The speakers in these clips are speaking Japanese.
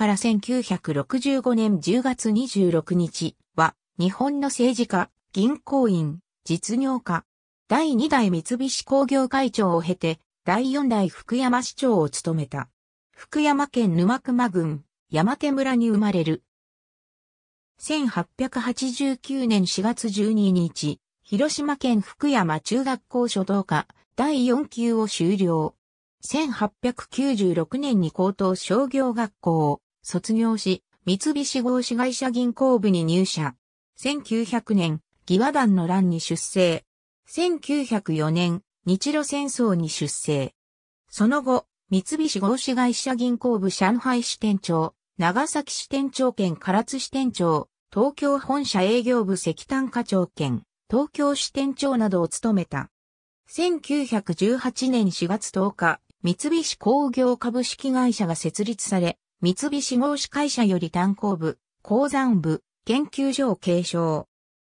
から1965年10月26日は、日本の政治家、銀行員、実業家、第2代三菱工業会長を経て、第4代福山市長を務めた。福山県沼熊郡、山手村に生まれる。1889年4月12日、広島県福山中学校書道科第4級を修了。1896年に高等商業学校、卒業し、三菱合資会社銀行部に入社。1900年、義和団の乱に出生。1904年、日露戦争に出生。その後、三菱合資会社銀行部上海支店長、長崎支店長兼唐津支店長、東京本社営業部石炭課長兼、東京支店長などを務めた。1918年4月10日、三菱工業株式会社が設立され、三菱合資会社より炭鉱部、鉱山部、研究所を継承。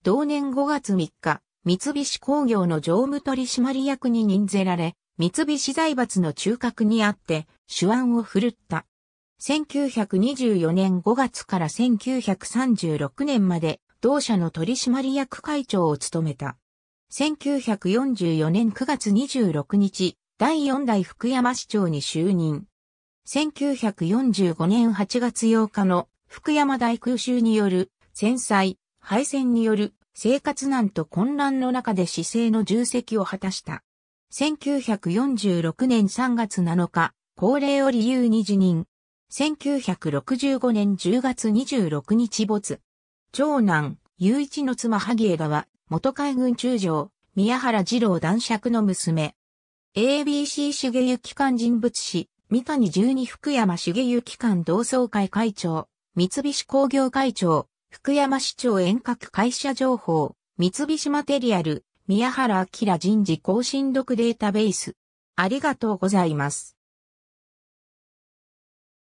同年5月3日、三菱工業の常務取締役に任ぜられ、三菱財閥の中核にあって手腕を振るった。1924年5月から1936年まで同社の取締役会長を務めた。1944年9月26日、第4代福山市長に就任。1945年8月8日の福山大空襲による戦災、敗戦による生活難と混乱の中で市政の重責を果たした。1946年3月7日、高齢を理由に辞任。1965年10月26日没。長男、雄一の妻萩枝は、元海軍中将、宮原二郎男爵の娘。ABC 茂行肝人物史、三谷十二福山茂行館同窓会会長、三菱工業会長、福山市長遠隔会社情報、三菱マテリアル、宮原明人事更新読データベース。ありがとうございます。